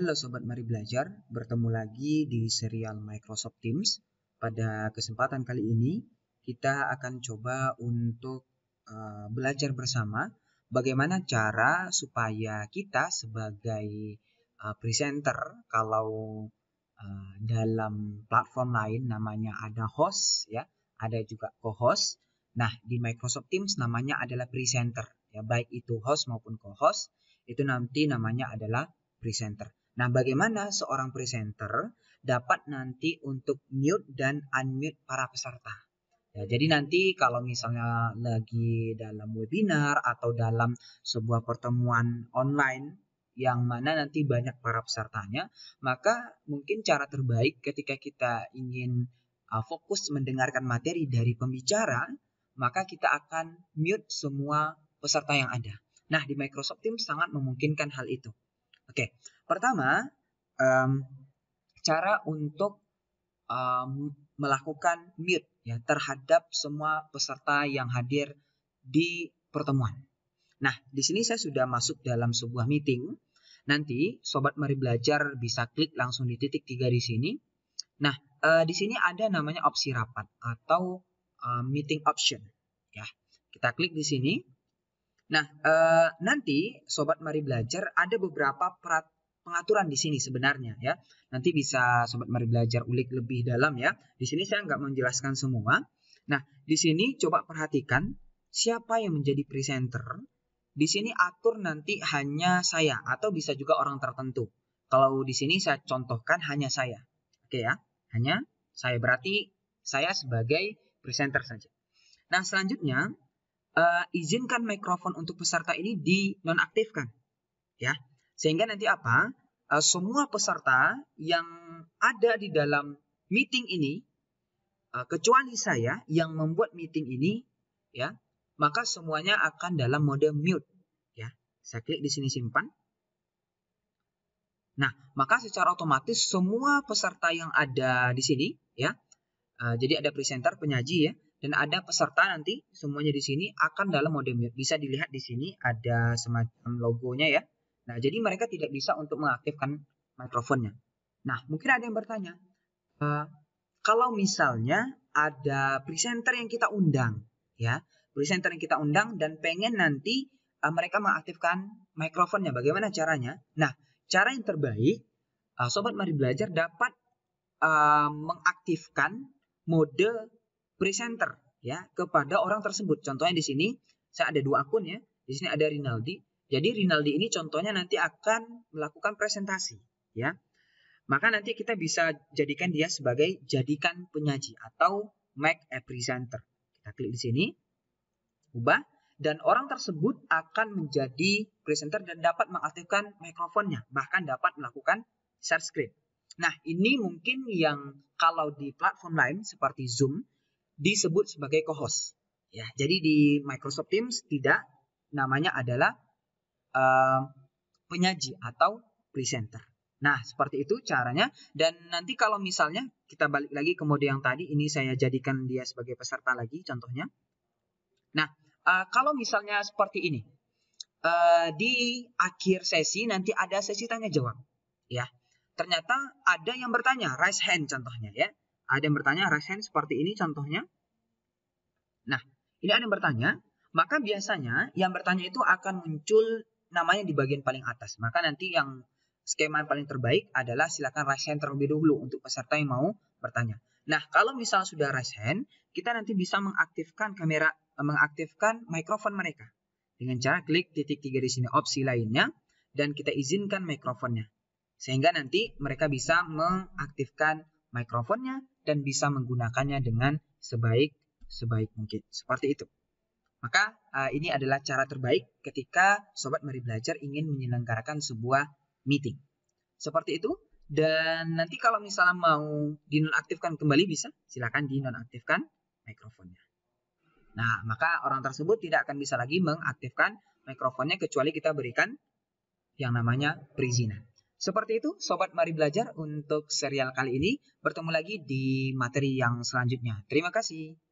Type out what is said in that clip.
Halo Sobat Mari Belajar, bertemu lagi di serial Microsoft Teams. Pada kesempatan kali ini, kita akan coba untuk uh, belajar bersama bagaimana cara supaya kita sebagai uh, presenter, kalau uh, dalam platform lain namanya ada host, ya, ada juga co-host. Nah, di Microsoft Teams namanya adalah presenter, ya, baik itu host maupun co-host, itu nanti namanya adalah presenter. Nah, bagaimana seorang presenter dapat nanti untuk mute dan unmute para peserta? Ya, jadi nanti kalau misalnya lagi dalam webinar atau dalam sebuah pertemuan online yang mana nanti banyak para pesertanya, maka mungkin cara terbaik ketika kita ingin ah, fokus mendengarkan materi dari pembicara, maka kita akan mute semua peserta yang ada. Nah, di Microsoft Teams sangat memungkinkan hal itu. Oke, Pertama, um, cara untuk um, melakukan mute ya terhadap semua peserta yang hadir di pertemuan. Nah, di sini saya sudah masuk dalam sebuah meeting. Nanti sobat mari belajar bisa klik langsung di titik tiga di sini. Nah, uh, di sini ada namanya opsi rapat atau uh, meeting option ya. Kita klik di sini. Nah, eh, nanti sobat mari belajar ada beberapa pengaturan di sini sebenarnya ya. Nanti bisa sobat mari belajar ulik lebih dalam ya. Di sini saya nggak menjelaskan semua. Nah, di sini coba perhatikan siapa yang menjadi presenter. Di sini atur nanti hanya saya atau bisa juga orang tertentu. Kalau di sini saya contohkan hanya saya. Oke ya, hanya saya berarti saya sebagai presenter saja. Nah, selanjutnya eh, izinkan mikrofon untuk peserta ini dinonaktifkan. Ya, sehingga nanti apa? Uh, semua peserta yang ada di dalam meeting ini, uh, kecuali saya yang membuat meeting ini, ya, maka semuanya akan dalam mode mute. Ya, saya klik di sini simpan. Nah, maka secara otomatis semua peserta yang ada di sini, ya, uh, jadi ada presenter, penyaji, ya, dan ada peserta nanti semuanya di sini akan dalam mode mute. Bisa dilihat di sini ada semacam logonya ya. Nah, jadi mereka tidak bisa untuk mengaktifkan mikrofonnya. Nah, mungkin ada yang bertanya, e, kalau misalnya ada presenter yang kita undang, ya, presenter yang kita undang dan pengen nanti uh, mereka mengaktifkan mikrofonnya, bagaimana caranya? Nah, cara yang terbaik, uh, sobat mari belajar dapat uh, mengaktifkan mode presenter ya kepada orang tersebut. Contohnya di sini saya ada dua akun ya, di sini ada Rinaldi jadi Rinaldi ini contohnya nanti akan melakukan presentasi, ya. Maka nanti kita bisa jadikan dia sebagai jadikan penyaji atau make a presenter. Kita klik di sini, ubah, dan orang tersebut akan menjadi presenter dan dapat mengaktifkan mikrofonnya, bahkan dapat melakukan share screen. Nah, ini mungkin yang kalau di platform lain seperti Zoom disebut sebagai co-host. Ya, jadi di Microsoft Teams tidak namanya adalah penyaji atau presenter. Nah, seperti itu caranya. Dan nanti kalau misalnya kita balik lagi ke mode yang tadi, ini saya jadikan dia sebagai peserta lagi contohnya. Nah, uh, kalau misalnya seperti ini. Uh, di akhir sesi nanti ada sesi tanya jawab, ya. Ternyata ada yang bertanya, raise hand contohnya ya. Ada yang bertanya raise hand seperti ini contohnya. Nah, ini ada yang bertanya, maka biasanya yang bertanya itu akan muncul namanya di bagian paling atas. Maka nanti yang skema yang paling terbaik adalah silakan raise hand terlebih dahulu untuk peserta yang mau bertanya. Nah, kalau misalnya sudah raise hand, kita nanti bisa mengaktifkan kamera, eh, mengaktifkan mikrofon mereka dengan cara klik titik tiga di sini opsi lainnya dan kita izinkan mikrofonnya. Sehingga nanti mereka bisa mengaktifkan mikrofonnya dan bisa menggunakannya dengan sebaik sebaik mungkin. Seperti itu. Maka uh, ini adalah cara terbaik ketika sobat mari belajar ingin menyelenggarakan sebuah meeting. Seperti itu. Dan nanti kalau misalnya mau dinonaktifkan kembali bisa, silakan dinonaktifkan mikrofonnya. Nah, maka orang tersebut tidak akan bisa lagi mengaktifkan mikrofonnya kecuali kita berikan yang namanya perizinan. Seperti itu, Sobat Mari Belajar untuk serial kali ini. Bertemu lagi di materi yang selanjutnya. Terima kasih.